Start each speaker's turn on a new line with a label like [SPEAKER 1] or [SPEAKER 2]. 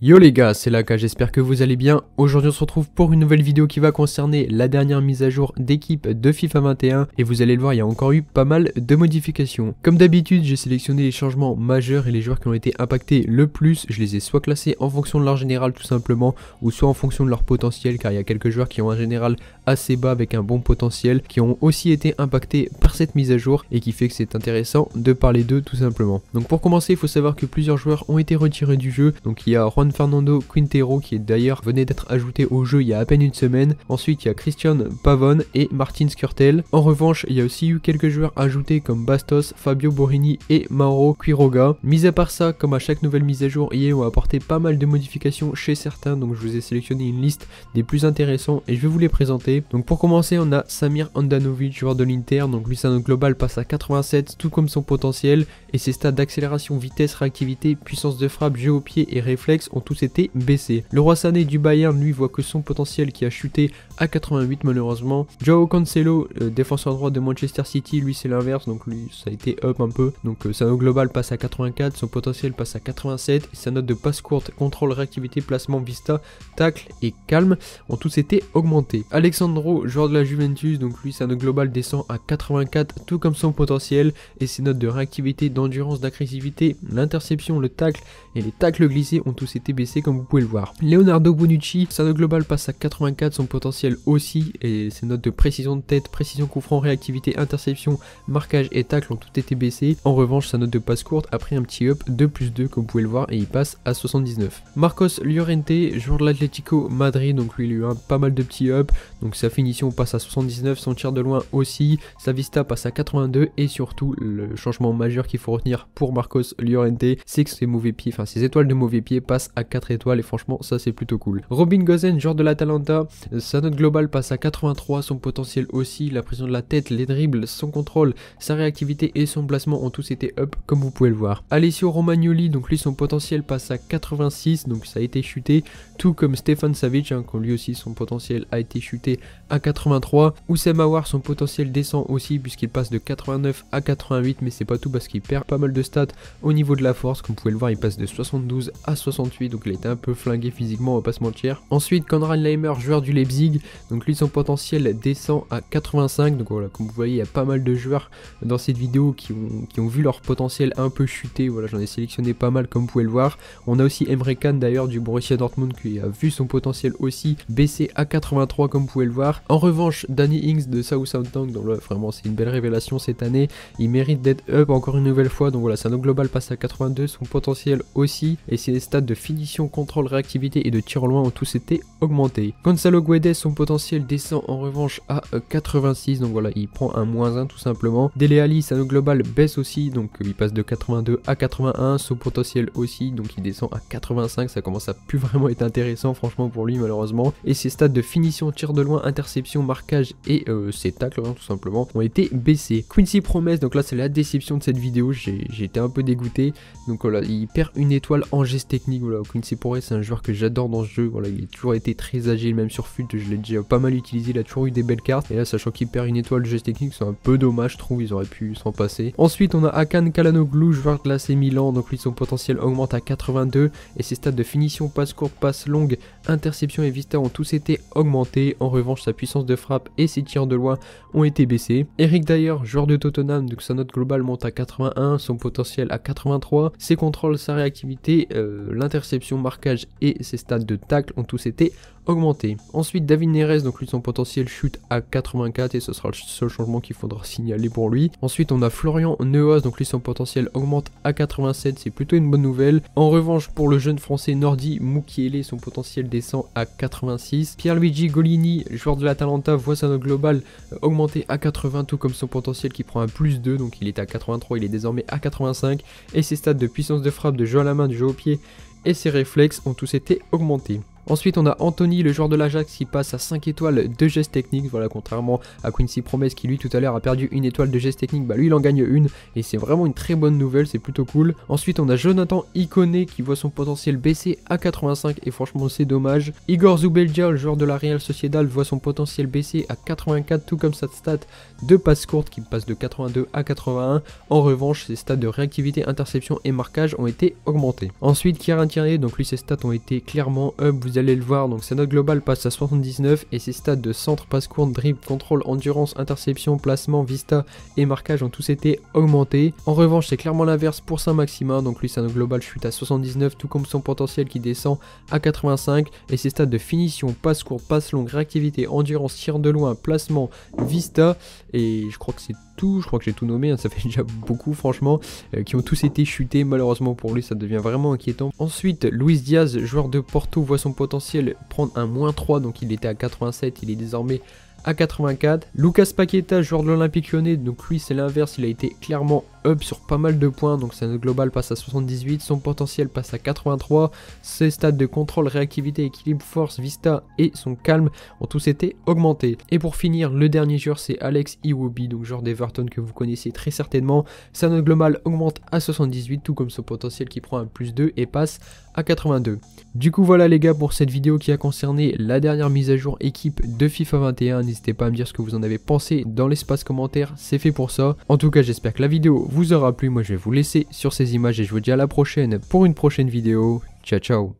[SPEAKER 1] Yo les gars, c'est Laka, j'espère que vous allez bien. Aujourd'hui on se retrouve pour une nouvelle vidéo qui va concerner la dernière mise à jour d'équipe de FIFA 21 et vous allez le voir, il y a encore eu pas mal de modifications. Comme d'habitude, j'ai sélectionné les changements majeurs et les joueurs qui ont été impactés le plus. Je les ai soit classés en fonction de leur général tout simplement ou soit en fonction de leur potentiel car il y a quelques joueurs qui ont un général assez bas avec un bon potentiel qui ont aussi été impactés par cette mise à jour et qui fait que c'est intéressant de parler d'eux tout simplement. Donc pour commencer, il faut savoir que plusieurs joueurs ont été retirés du jeu. Donc il y a Juan Fernando Quintero qui est d'ailleurs venait d'être ajouté au jeu il y a à peine une semaine. Ensuite il y a Christian Pavone et Martin Skirtel. En revanche il y a aussi eu quelques joueurs ajoutés comme Bastos, Fabio Borini et Mauro Quiroga. Mis à part ça, comme à chaque nouvelle mise à jour, EA a apporté pas mal de modifications chez certains donc je vous ai sélectionné une liste des plus intéressants et je vais vous les présenter. Donc pour commencer on a Samir Andanovic joueur de l'Inter donc lui sa note globale passe à 87 tout comme son potentiel et ses stats d'accélération, vitesse, réactivité, puissance de frappe, jeu au pied et réflexe tous été baissés. Le roi Sané du Bayern, lui, voit que son potentiel qui a chuté à 88 malheureusement. Joao Cancelo, euh, défenseur droit de Manchester City, lui c'est l'inverse, donc lui ça a été up un peu. Donc euh, sa note globale passe à 84, son potentiel passe à 87, et sa note de passe courte, contrôle, réactivité, placement, vista, tacle et calme ont tous été augmentés. Alexandro, joueur de la Juventus, donc lui sa note globale descend à 84, tout comme son potentiel, et ses notes de réactivité, d'endurance, d'agressivité, l'interception, le tacle et les tacles glissés ont tous été baissés comme vous pouvez le voir. Leonardo Bonucci, sa note globale passe à 84, son potentiel aussi, et ses notes de précision de tête, précision coup réactivité, interception, marquage et tacle ont tout été baissées. En revanche, sa note de passe courte a pris un petit up, de plus 2 comme vous pouvez le voir, et il passe à 79. Marcos Llorente, joueur de l'Atlético Madrid, donc lui il a eu pas mal de petits up, donc sa finition passe à 79, son tir de loin aussi, sa vista passe à 82, et surtout le changement majeur qu'il faut retenir pour Marcos Llorente, c'est que ses mauvais pieds, enfin ses étoiles de mauvais pieds passent à 4 étoiles, et franchement ça c'est plutôt cool. Robin Gozen, joueur de l'Atalanta, sa note Global passe à 83, son potentiel aussi, la pression de la tête, les dribbles, son contrôle, sa réactivité et son placement ont tous été up comme vous pouvez le voir. Alessio Romagnoli, donc lui son potentiel passe à 86, donc ça a été chuté, tout comme Stefan Savic, hein, quand lui aussi son potentiel a été chuté à 83. Oussem Awar, son potentiel descend aussi puisqu'il passe de 89 à 88, mais c'est pas tout parce qu'il perd pas mal de stats au niveau de la force, comme vous pouvez le voir il passe de 72 à 68, donc il était un peu flingué physiquement, au passement de se Ensuite, Konrad Leimer, joueur du Leipzig, donc lui son potentiel descend à 85. Donc voilà, comme vous voyez, il y a pas mal de joueurs dans cette vidéo qui ont, vu leur potentiel un peu chuter. Voilà, j'en ai sélectionné pas mal comme vous pouvez le voir. On a aussi Emre Can d'ailleurs du Borussia Dortmund qui a vu son potentiel aussi baisser à 83 comme vous pouvez le voir. En revanche, Danny Ings de Southampton, donc là, vraiment c'est une belle révélation cette année, il mérite d'être up encore une nouvelle fois. Donc voilà, sa note globale passe à 82, son potentiel aussi, et ses stats de finition, contrôle, réactivité et de tir loin ont tous été augmentés. Gonzalo Guedes, son potentiel descend en revanche à 86, euh, donc voilà, il prend un moins 1 tout simplement. Dele sa note globale baisse aussi, donc euh, il passe de 82 à 81, son potentiel aussi, donc il descend à 85, ça commence à plus vraiment être intéressant franchement pour lui malheureusement. Et ses stats de finition, tir de loin, interception, marquage et euh, ses tacles hein, tout simplement ont été baissés. Quincy Promesse, donc là c'est la déception de cette vidéo, j'ai été un peu dégoûté, donc voilà, il perd une étoile en geste technique, voilà, Quincy Promesse c'est un joueur que j'adore dans ce jeu, voilà, il a toujours été très agile, même sur fut, je l'ai j'ai pas mal utilisé, il a toujours eu des belles cartes. Et là, sachant qu'il perd une étoile de geste technique, c'est un peu dommage, je trouve, ils auraient pu s'en passer. Ensuite, on a Akan Kalanoglu, joueur de et Milan, donc lui, son potentiel augmente à 82, et ses stats de finition, passe courte, passe longue, interception et vista ont tous été augmentés. En revanche, sa puissance de frappe et ses tirs de loin ont été baissés. Eric d'ailleurs, joueur de Tottenham, donc sa note globale monte à 81, son potentiel à 83, ses contrôles, sa réactivité, euh, l'interception, marquage et ses stats de tacle ont tous été augmenté. Ensuite, David Neres, donc lui, son potentiel chute à 84 et ce sera le seul changement qu'il faudra signaler pour lui. Ensuite, on a Florian Neuhaus, donc lui, son potentiel augmente à 87, c'est plutôt une bonne nouvelle. En revanche, pour le jeune français Nordi Moukiele, son potentiel descend à 86. Luigi Golini, joueur de l'Atalanta, voit sa note globale euh, augmenter à 80, tout comme son potentiel qui prend un plus 2, donc il est à 83, il est désormais à 85, et ses stats de puissance de frappe, de jeu à la main, de jeu au pied et ses réflexes ont tous été augmentés. Ensuite, on a Anthony, le joueur de l'Ajax, qui passe à 5 étoiles de gestes techniques. Voilà, contrairement à Quincy Promes, qui lui tout à l'heure a perdu une étoile de gestes techniques, bah lui il en gagne une. Et c'est vraiment une très bonne nouvelle, c'est plutôt cool. Ensuite, on a Jonathan Iconé qui voit son potentiel baisser à 85 et franchement c'est dommage. Igor Zubelja, le joueur de la Real Sociedad, voit son potentiel baisser à 84, tout comme sa stat de passe courte qui passe de 82 à 81. En revanche, ses stats de réactivité, interception et marquage ont été augmentés. Ensuite, Kieran Tierney, donc lui ses stats ont été clairement up. Vous allez le voir, donc sa note globale passe à 79 et ses stades de centre, passe courte, dribble, contrôle, endurance, interception, placement, vista et marquage ont tous été augmentés. En revanche, c'est clairement l'inverse pour saint maxima donc lui sa note globale chute à 79 tout comme son potentiel qui descend à 85 et ses stats de finition, passe court passe longue, réactivité, endurance, tir de loin, placement, vista et je crois que c'est je crois que j'ai tout nommé, hein, ça fait déjà beaucoup franchement, euh, qui ont tous été chutés, malheureusement pour lui ça devient vraiment inquiétant. Ensuite, Luis Diaz, joueur de Porto, voit son potentiel prendre un moins 3, donc il était à 87, il est désormais à 84. Lucas Paqueta, joueur de l'Olympique lyonnais, donc lui c'est l'inverse, il a été clairement up sur pas mal de points, donc sa note globale passe à 78, son potentiel passe à 83, ses stades de contrôle, réactivité, équilibre, force, vista et son calme ont tous été augmentés. Et pour finir, le dernier joueur c'est Alex Iwobi, donc joueur d'Everton que vous connaissez très certainement, sa note globale augmente à 78, tout comme son potentiel qui prend un plus 2 et passe à 82. Du coup voilà les gars pour cette vidéo qui a concerné la dernière mise à jour équipe de FIFA 21, n'hésitez pas à me dire ce que vous en avez pensé dans l'espace commentaire, c'est fait pour ça. En tout cas j'espère que la vidéo vous aura plu, moi je vais vous laisser sur ces images et je vous dis à la prochaine pour une prochaine vidéo, ciao ciao